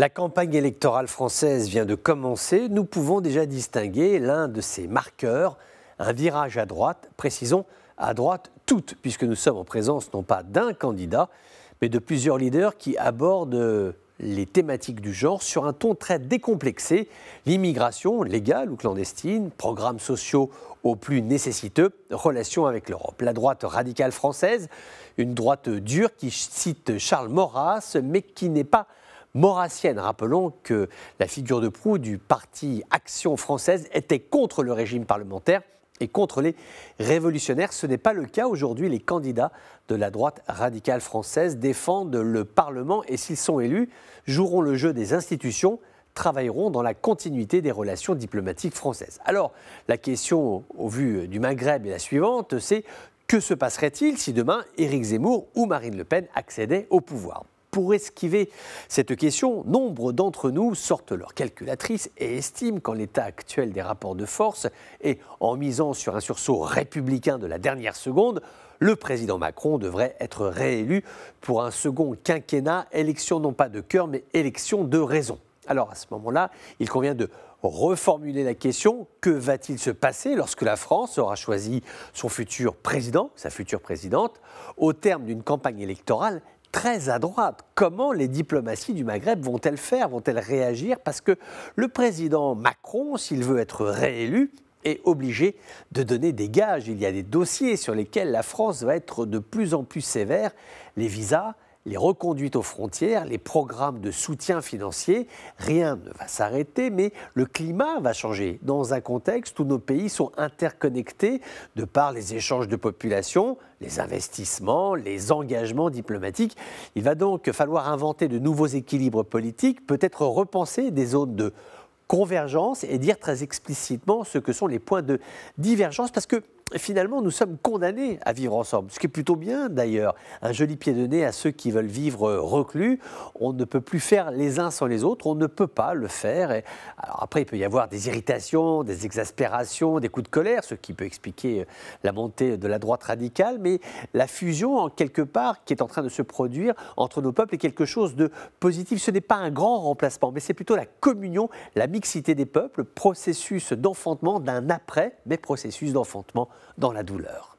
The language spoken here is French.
La campagne électorale française vient de commencer. Nous pouvons déjà distinguer l'un de ses marqueurs, un virage à droite, précisons à droite toute, puisque nous sommes en présence non pas d'un candidat, mais de plusieurs leaders qui abordent les thématiques du genre sur un ton très décomplexé, l'immigration légale ou clandestine, programmes sociaux aux plus nécessiteux, relations avec l'Europe. La droite radicale française, une droite dure qui cite Charles Maurras, mais qui n'est pas maurassienne. Rappelons que la figure de proue du parti Action française était contre le régime parlementaire et contre les révolutionnaires. Ce n'est pas le cas aujourd'hui. Les candidats de la droite radicale française défendent le Parlement et s'ils sont élus, joueront le jeu des institutions travailleront dans la continuité des relations diplomatiques françaises. Alors, la question au vu du Maghreb est la suivante, c'est que se passerait-il si demain Éric Zemmour ou Marine Le Pen accédaient au pouvoir pour esquiver cette question, nombre d'entre nous sortent leur calculatrice et estiment qu'en l'état actuel des rapports de force, et en misant sur un sursaut républicain de la dernière seconde, le président Macron devrait être réélu pour un second quinquennat, élection non pas de cœur, mais élection de raison. Alors à ce moment-là, il convient de reformuler la question, que va-t-il se passer lorsque la France aura choisi son futur président, sa future présidente, au terme d'une campagne électorale très à droite. Comment les diplomaties du Maghreb vont-elles faire Vont-elles réagir Parce que le président Macron, s'il veut être réélu, est obligé de donner des gages. Il y a des dossiers sur lesquels la France va être de plus en plus sévère, les visas, les reconduites aux frontières, les programmes de soutien financier, rien ne va s'arrêter, mais le climat va changer dans un contexte où nos pays sont interconnectés de par les échanges de population, les investissements, les engagements diplomatiques. Il va donc falloir inventer de nouveaux équilibres politiques, peut-être repenser des zones de convergence et dire très explicitement ce que sont les points de divergence, parce que finalement, nous sommes condamnés à vivre ensemble, ce qui est plutôt bien d'ailleurs. Un joli pied de nez à ceux qui veulent vivre euh, reclus. On ne peut plus faire les uns sans les autres, on ne peut pas le faire. Et alors après, il peut y avoir des irritations, des exaspérations, des coups de colère, ce qui peut expliquer euh, la montée de la droite radicale, mais la fusion, en quelque part, qui est en train de se produire entre nos peuples est quelque chose de positif. Ce n'est pas un grand remplacement, mais c'est plutôt la communion, la mixité des peuples, processus d'enfantement d'un après, mais processus d'enfantement dans la douleur.